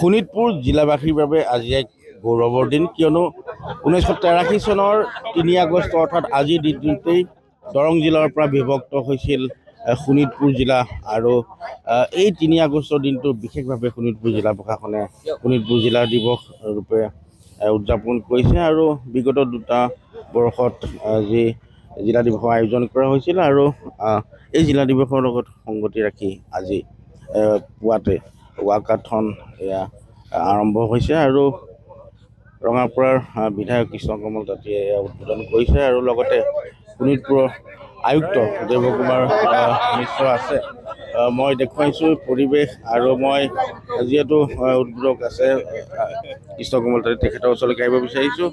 শোণিতপুৰ জিলাবাসীৰ বাবে আজি এক গৌৰৱৰ দিন কিয়নো ঊনৈছশ তেৰাশী চনৰ তিনি আগষ্ট অৰ্থাৎ আজিৰ দিনটোতেই দৰং জিলাৰ পৰা বিভক্ত হৈছিল শোণিতপুৰ জিলা আৰু এই তিনি আগষ্টৰ দিনটো বিশেষভাৱে শোণিতপুৰ জিলা প্ৰশাসনে শোণিতপুৰ জিলা দিৱস ৰূপে উদযাপন কৰিছে আৰু বিগত দুটা বৰ্ষত যি জিলা দিৱসৰ আয়োজন কৰা হৈছিল আৰু এই জিলা দিৱসৰ লগত সংগতি ৰাখি আজি পুৱাতে ৱাকাথন এয়া আৰম্ভ হৈছে আৰু ৰঙাপাৰাৰ বিধায়ক কৃষ্ণ কমল তাঁতীয়ে এয়া উদ্বোধন কৰিছে আৰু লগতে শোণিতপুৰৰ আয়ুক্ত দেৱ দেৱকুমাৰ মিশ্ৰ আছে মই দেখুৱাইছোঁ পৰিৱেশ আৰু মই যিহেতু উদ্বোধক আছে কৃষ্ণ কমল তাঁতী তেখেতৰ ওচৰলৈকে আহিব বিচাৰিছোঁ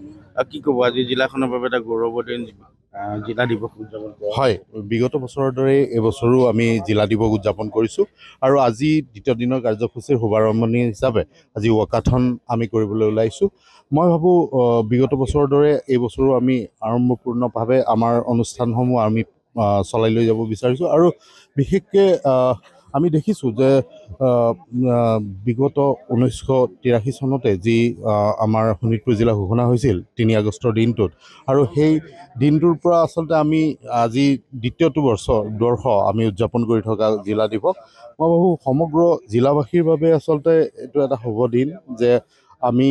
কি ক'ব আজি জিলাখনৰ বাবে এটা গৌৰৱৰ দিন জিলা দিৱস উদযাপন হয় বিগত বছৰৰ দৰেই এই বছৰো আমি জিলা দিৱস উদযাপন কৰিছোঁ আৰু আজি দ্বিতীয় দিনৰ কাৰ্যসূচীৰ শুভাৰম্ভণি হিচাপে আজি ৱাকাথন আমি কৰিবলৈ ওলাইছোঁ মই ভাবোঁ বিগত বছৰৰ দৰে এই বছৰো আমি আৰম্ভপূৰ্ণভাৱে আমাৰ অনুষ্ঠানসমূহ আমি চলাই লৈ যাব বিচাৰিছোঁ আৰু বিশেষকৈ আমি দেখিছোঁ যে বিগত ঊনৈছশ তিৰাশী চনতে যি আমাৰ শোণিতপুৰ জিলা ঘোষণা হৈছিল তিনি আগষ্টৰ দিনটোত আৰু সেই দিনটোৰ পৰা আচলতে আমি আজি দ্বিতীয়টো বৰ্ষ দৰ্শ আমি উদযাপন কৰি থকা জিলা দিৱস মই ভাবোঁ সমগ্ৰ জিলাবাসীৰ বাবে আচলতে এইটো এটা শুভ দিন যে আমি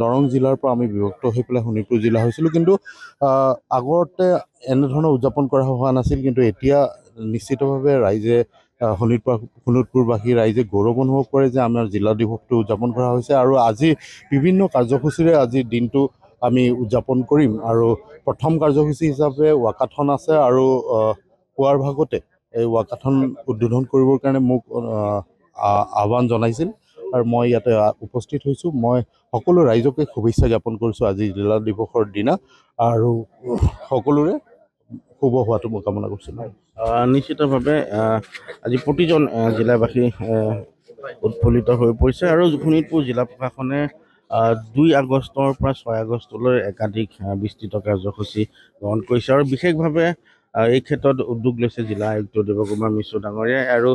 দৰং জিলাৰ পৰা আমি বিভক্ত হৈ পেলাই শোণিতপুৰ জিলা হৈছিলোঁ কিন্তু আগতে এনেধৰণৰ উদযাপন কৰা হোৱা নাছিল কিন্তু এতিয়া নিশ্চিতভাৱে ৰাইজে শোণিতপুৰ শোণিতপুৰবাসী ৰাইজে গৌৰৱ অনুভৱ কৰে যে আমাৰ জিলা দিৱসটো উদযাপন কৰা হৈছে আৰু আজি বিভিন্ন কাৰ্যসূচীৰে আজি দিনটো আমি উদযাপন কৰিম আৰু প্ৰথম কাৰ্যসূচী হিচাপে ৱাকাথন আছে আৰু পুৱাৰ ভাগতে এই ৱাকাথন উদ্বোধন কৰিবৰ কাৰণে মোক আহ্বান জনাইছিল আৰু মই ইয়াতে উপস্থিত হৈছোঁ মই সকলো ৰাইজকে শুভেচ্ছা জ্ঞাপন কৰিছোঁ আজি জিলা দিৱসৰ দিনা আৰু সকলোৰে শুভ হোৱাটো মই কামনা কৰিছিলোঁ নিশ্চিতভাৱে আজি প্ৰতিজন জিলাবাসী উৎফুল্লিত হৈ পৰিছে আৰু শোণিতপুৰ জিলা প্ৰশাসনে দুই আগষ্টৰ পৰা ছয় আগষ্টলৈ একাধিক বিস্তৃত কাৰ্যসূচী গ্ৰহণ কৰিছে আৰু বিশেষভাৱে এই ক্ষেত্ৰত উদ্যোগ লৈছে জিলা আয়ুক্ত দেৱকুমাৰ মিশ্ৰ ডাঙৰীয়াই আৰু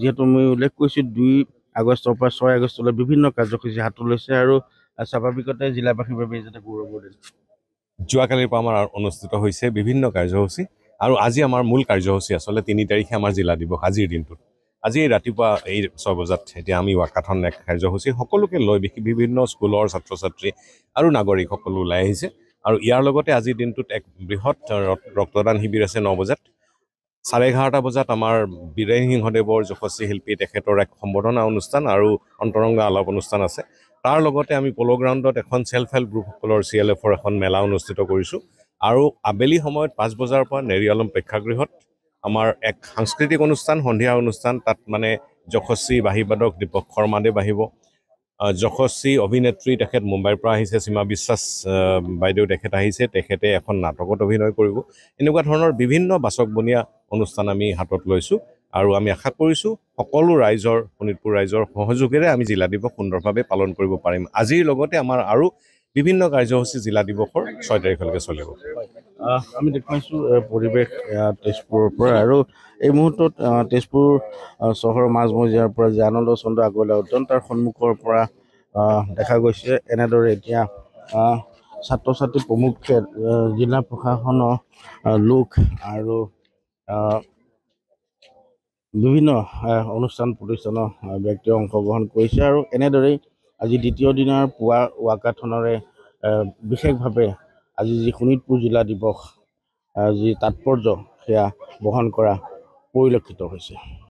যিহেতু মই উল্লেখ কৰিছোঁ দুই আগষ্টৰ পৰা ছয় আগষ্টলৈ বিভিন্ন কাৰ্যসূচী হাতত লৈছে আৰু স্বাভাৱিকতে জিলাবাসীৰ বাবে যাতে গৌৰৱ দিছে যোৱাকালিৰ পৰা আমাৰ অনুষ্ঠিত হৈছে বিভিন্ন কাৰ্যসূচী আৰু আজি আমাৰ মূল কাৰ্যসূচী আচলতে তিনি তাৰিখে আমাৰ জিলা দিৱস আজিৰ দিনটোত আজি ৰাতিপুৱা এই ছয় বজাত এতিয়া আমি ৱাকাথন এক কাৰ্যসূচী সকলোকে লৈ বিভিন্ন স্কুলৰ ছাত্ৰ ছাত্ৰী আৰু নাগৰিক সকলো ওলাই আহিছে আৰু ইয়াৰ লগতে আজিৰ দিনটোত এক বৃহৎ ৰক্তদান শিবিৰ আছে ন বজাত চাৰে এঘাৰটা বজাত আমাৰ বীৰেন সিংহদেৱৰ যশস্বী শিল্পী তেখেতৰ এক সম্বৰ্ধনা অনুষ্ঠান আৰু অন্তৰংগা আলাপ অনুষ্ঠান আছে তাৰ লগতে আমি পল' গ্ৰাউণ্ডত এখন চেল্ফ হেল্প গ্ৰুপসকলৰ চি এল এফৰ এখন মেলা অনুষ্ঠিত কৰিছোঁ আৰু আবেলি সময়ত পাঁচ বজাৰ পৰা নেৰিয়ালম প্ৰেক্ষাগৃহত আমাৰ এক সাংস্কৃতিক অনুষ্ঠান সন্ধিয়া অনুষ্ঠান তাত মানে যশস্বী বাহিবাদক দীপক শৰ্মাদেৱ আহিব যশস্বী অভিনেত্ৰী তেখেত মুম্বাইৰ পৰা আহিছে সীমা বিশ্বাস বাইদেউ তেখেত আহিছে তেখেতে এখন নাটকত অভিনয় কৰিব এনেকুৱা ধৰণৰ বিভিন্ন বাচকবনীয়া অনুষ্ঠান আমি হাতত লৈছোঁ আৰু আমি আশা কৰিছোঁ সকলো ৰাইজৰ শোণিতপুৰ ৰাইজৰ সহযোগেৰে আমি জিলা দিৱস সুন্দৰভাৱে পালন কৰিব পাৰিম আজিৰ লগতে আমাৰ আৰু বিভিন্ন কাৰ্যসূচী জিলা দিৱসৰ ছয় তাৰিখলৈকে চলিব আমি দেখুৱাইছোঁ পৰিৱেশ তেজপুৰৰ পৰা আৰু এই মুহূৰ্তত তেজপুৰ চহৰৰ মাজমজিয়াৰ পৰা যে আনন্দ চন্দ্ৰ আগলীয়া উদ্যান তাৰ সন্মুখৰ পৰা দেখা গৈছে এনেদৰে এতিয়া ছাত্ৰ ছাত্ৰী প্ৰমুখ্যে জিলা প্ৰশাসনৰ লোক আৰু বিভিন্ন অনুষ্ঠান প্ৰতিষ্ঠানৰ ব্যক্তিয়ে অংশগ্ৰহণ কৰিছে আৰু এনেদৰেই আজি দ্বিতীয় দিনাৰ পুৱা ৱাকাথনৰে বিশেষভাৱে আজি যি শোণিতপুৰ জিলা দিৱস যি তাৎপৰ্য সেয়া বহন কৰা পৰিলক্ষিত হৈছে